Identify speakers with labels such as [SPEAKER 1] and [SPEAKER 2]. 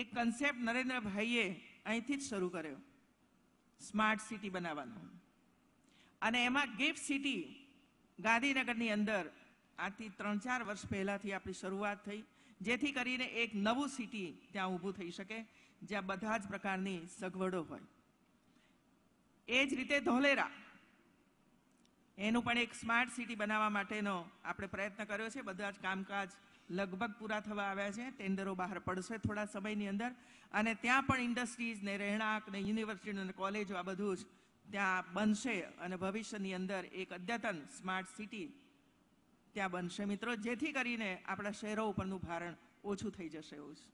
[SPEAKER 1] એક કન્સેપ્ટ નરેન્દ્રભાઈએ અહીંથી જ શરૂ કર્યો સ્માર્ટ સિટી બનાવવાનું અને એમાં ગિફ્ટ સિટી ગાંધીનગરની અંદર આથી ત્રણ ચાર વર્ષ પહેલાંથી આપણી શરૂઆત થઈ જેથી કરીને એક નવું સિટી ત્યાં ઊભું થઈ શકે જ્યાં બધા જ પ્રકારની સગવડો હોય એ જ રીતે ધોલેરા એનું પણ એક સ્માર્ટ સિટી બનાવવા માટેનો આપણે પ્રયત્ન કર્યો છે બધા જ કામકાજ લગભગ પૂરા થવા આવ્યા છે ટેન્ડરો બહાર પડશે થોડા સમયની અંદર અને ત્યાં પણ ઇન્ડસ્ટ્રીઝ ને રહેણાંક ને યુનિવર્સિટી અને કોલેજો આ બધું જ ત્યાં બનશે અને ભવિષ્યની અંદર એક અદ્યતન સ્માર્ટ સિટી ત્યાં બનશે મિત્રો જેથી કરીને આપણા શહેરો ઉપરનું ભારણ ઓછું થઈ જશે એવું છે